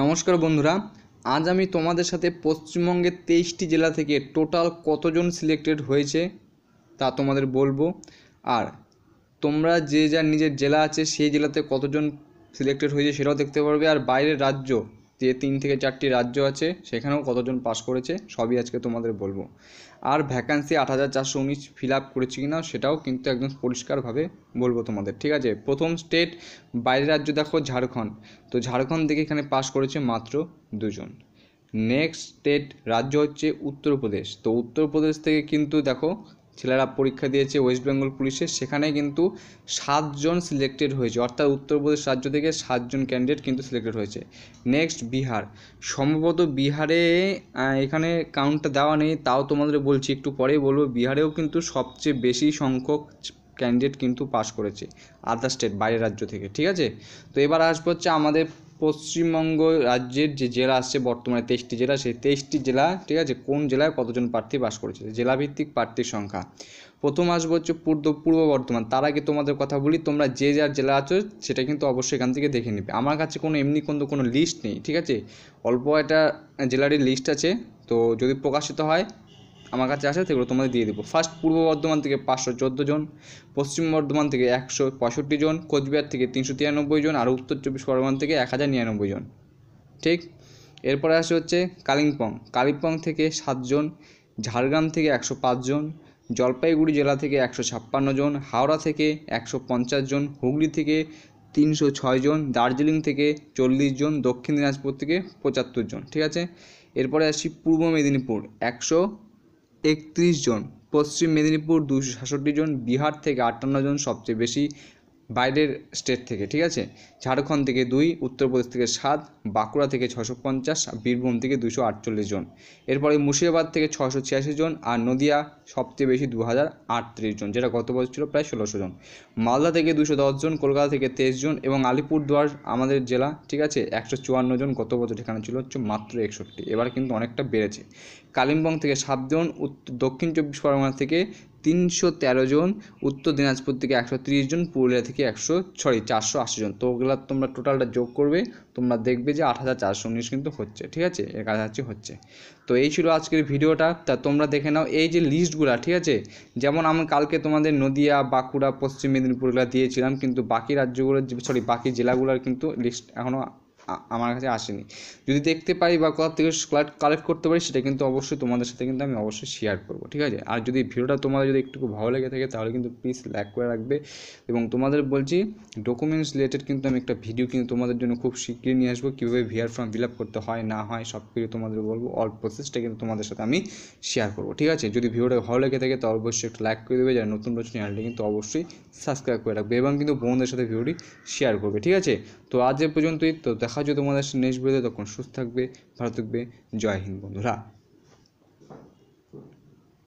নমস্কার বন্ধুরা আজ আমি তোমাদের সাথে পশ্চিমবঙ্গের তেইশটি জেলা থেকে টোটাল কতজন সিলেক্টেড হয়েছে তা তোমাদের বলবো আর তোমরা যে যার নিজের জেলা আছে সেই জেলাতে কতজন সিলেক্টেড হয়েছে সেটাও দেখতে পারবে আর বাইরের রাজ্য যে তিন থেকে চারটি রাজ্য আছে সেখানেও কতজন পাশ করেছে সবই আজকে তোমাদের বলবো আর ভ্যাকান্সি আট হাজার চারশো উনিশ ফিল আপ করেছে কিনা সেটাও কিন্তু একদম পরিষ্কারভাবে বলবো তোমাদের ঠিক আছে প্রথম স্টেট বাইরের রাজ্য দেখো ঝাড়খণ্ড তো ঝাড়খণ্ড থেকে এখানে পাশ করেছে মাত্র দুজন নেক্সট স্টেট রাজ্য হচ্ছে উত্তরপ্রদেশ তো উত্তরপ্রদেশ থেকে কিন্তু দেখো ছেলেরা পরীক্ষা দিয়েছে ওয়েস্ট বেঙ্গল পুলিশে সেখানে কিন্তু সাতজন সিলেক্টেড হয়েছে অর্থাৎ উত্তরপ্রদেশ রাজ্য থেকে সাতজন ক্যান্ডিডেট কিন্তু সিলেক্টেড হয়েছে নেক্সট বিহার সম্ভবত বিহারে এখানে কাউন্টটা দেওয়া নেই তাও তোমাদের বলছি একটু পরেই বলবো বিহারেও কিন্তু সবচেয়ে বেশি সংখ্যক ক্যান্ডিডেট কিন্তু পাশ করেছে আদার স্টেট বাইরের রাজ্য থেকে ঠিক আছে তো এবার আসবো হচ্ছে আমাদের পশ্চিমবঙ্গ রাজ্যের যে জেলা আসছে বর্তমানে তেইশটি জেলা সেই তেইশটি জেলা ঠিক আছে কোন জেলায় কতজন প্রার্থী বাস করেছে জেলাভিত্তিক প্রার্থীর সংখ্যা প্রথম আসবো হচ্ছে পূর্ব পূর্ব বর্ধমান তার আগে তোমাদের কথা বলি তোমরা যে যার জেলা আছো সেটা কিন্তু অবশ্যই এখান থেকে দেখে নেবে আমার কাছে কোনো এমনি কোনো কোনো লিস্ট নেই ঠিক আছে অল্প একটা জেলারই লিস্ট আছে তো যদি প্রকাশিত হয় আমার কাছে আসে সেগুলো তোমাদের দিয়ে দেবো ফার্স্ট পূর্ব বর্ধমান থেকে পাঁচশো চোদ্দো জন পশ্চিম বর্ধমান থেকে একশো পঁয়ষট্টি জন কোচবিহার থেকে তিনশো তিরানব্বই জন আর উত্তর চব্বিশ পরগনা থেকে এক হাজার নিরানব্বই জন ঠিক এরপরে আসে হচ্ছে কালিম্পং কালিম্পং থেকে সাতজন ঝাড়গ্রাম থেকে একশো পাঁচজন জলপাইগুড়ি জেলা থেকে একশো ছাপ্পান্ন জন হাওড়া থেকে একশো পঞ্চাশ জন হুগলি থেকে তিনশো ছয় জন দার্জিলিং থেকে চল্লিশ জন দক্ষিণ দিনাজপুর থেকে পঁচাত্তর জন ঠিক আছে এরপরে আসি পূর্ব মেদিনীপুর একশো একত্রিশ জন পশ্চিম মেদিনীপুর দুশো সাতষট্টি জন বিহার থেকে আটান্ন জন সবচেয়ে বেশি বাইরের স্টেট থেকে ঠিক আছে ঝাড়খণ্ড থেকে দুই উত্তরপ্রদেশ থেকে সাত বাঁকুড়া থেকে ছশো পঞ্চাশ বীরভূম থেকে দুশো আটচল্লিশ জন এরপরে মুর্শিদাবাদ থেকে ছশো ছিয়াশি জন আর নদিয়া সবচেয়ে বেশি দু হাজার আটত্রিশ জন যেটা গত বছর ছিল প্রায় ষোলোশো জন মালদা থেকে দুশো দশ জন কলকাতা থেকে তেইশ জন এবং আলিপুরদুয়ার আমাদের জেলা ঠিক আছে একশো চুয়ান্ন জন গত বছর এখানে ছিল হচ্ছে মাত্র একষট্টি এবার কিন্তু অনেকটা বেড়েছে কালিম্পং থেকে সাতজন দক্ষিণ চব্বিশ পরগনা থেকে তিনশো তেরো জন উত্তর দিনাজপুর থেকে একশো তিরিশ জন পুরুলিয়া থেকে একশো সরি চারশো আশি জন তো ওগুলো তোমরা টোটালটা যোগ করবে তোমরা দেখবে যে আট হাজার চারশো উনিশ কিন্তু হচ্ছে ঠিক আছে এর কাছাকাছি হচ্ছে তো এই ছিল আজকের ভিডিওটা তা তোমরা দেখে নাও এই যে লিস্ট নিউজগুলো ঠিক আছে যেমন আমি কালকে তোমাদের নদিয়া বাঁকুড়া পশ্চিম মেদিনীপুরগুলো দিয়েছিলাম কিন্তু বাকি রাজ্যগুলোর সরি বাকি জেলাগুলোর কিন্তু লিস্ট এখনও আমার কাছে আসেনি যদি দেখতে পাই বা কোথা থেকে কালেক্ট করতে পারি সেটা কিন্তু অবশ্যই তোমাদের সাথে কিন্তু আমি অবশ্যই শেয়ার করবো ঠিক আছে আর যদি ভিডিওটা তোমাদের যদি একটু ভালো লেগে থাকে তাহলে কিন্তু প্লিজ লাইক করে রাখবে এবং তোমাদের বলছি ডকুমেন্টস রিলেটেড কিন্তু আমি একটা ভিডিও কিন্তু তোমাদের জন্য খুব শিগগিরই নিয়ে আসবো কীভাবে ভিআর ফর্ম ফিল আপ করতে হয় না হয় সব কিছু তোমাদের বলবো অল প্রসেসটা কিন্তু তোমাদের সাথে আমি শেয়ার করবো ঠিক আছে যদি ভিডিওটা ভালো লেগে থাকে তাহলে অবশ্যই একটু লাইক করে দেবে যারা নতুন নতুন চ্যানেলটা কিন্তু অবশ্যই সাবস্ক্রাইব করে রাখবে এবং কিন্তু বন্ধুদের সাথে ভিডিওটি শেয়ার করবে ঠিক আছে তো আজ এ পর্যন্তই তো দেখা দেখা যদি তোমাদের নেক্সট ভিডিওতে তখন সুস্থ থাকবে ভালো থাকবে জয় হিন্দ বন্ধুরা